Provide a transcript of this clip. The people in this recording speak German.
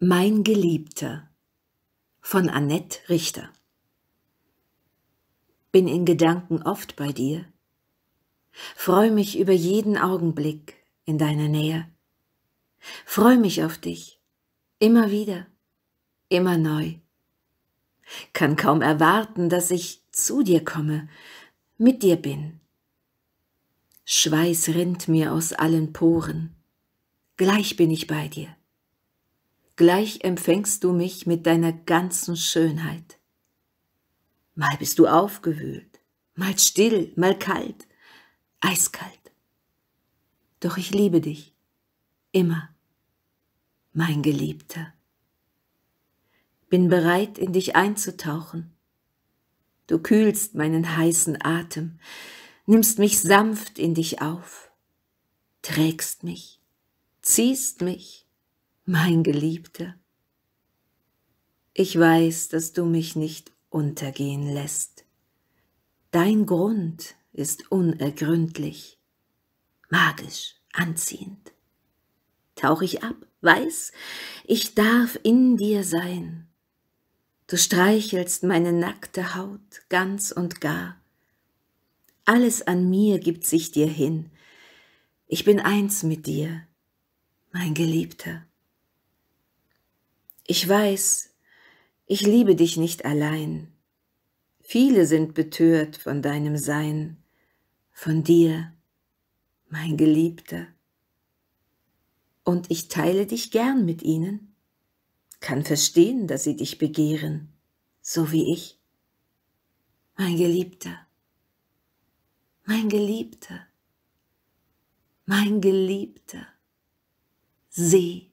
Mein Geliebter von Annette Richter. Bin in Gedanken oft bei dir, freue mich über jeden Augenblick in deiner Nähe, freue mich auf dich, immer wieder, immer neu. Kann kaum erwarten, dass ich zu dir komme, mit dir bin. Schweiß rinnt mir aus allen Poren, gleich bin ich bei dir gleich empfängst du mich mit deiner ganzen Schönheit. Mal bist du aufgewühlt, mal still, mal kalt, eiskalt. Doch ich liebe dich, immer, mein Geliebter. Bin bereit, in dich einzutauchen. Du kühlst meinen heißen Atem, nimmst mich sanft in dich auf, trägst mich, ziehst mich, mein Geliebter. Ich weiß, dass du mich nicht untergehen lässt. Dein Grund ist unergründlich, magisch, anziehend. Tauch ich ab, weiß, ich darf in dir sein. Du streichelst meine nackte Haut ganz und gar. Alles an mir gibt sich dir hin. Ich bin eins mit dir, mein Geliebter. Ich weiß, ich liebe dich nicht allein. Viele sind betört von deinem Sein, von dir, mein Geliebter. Und ich teile dich gern mit ihnen, kann verstehen, dass sie dich begehren, so wie ich. Mein Geliebter, mein Geliebter, mein Geliebter, sieh.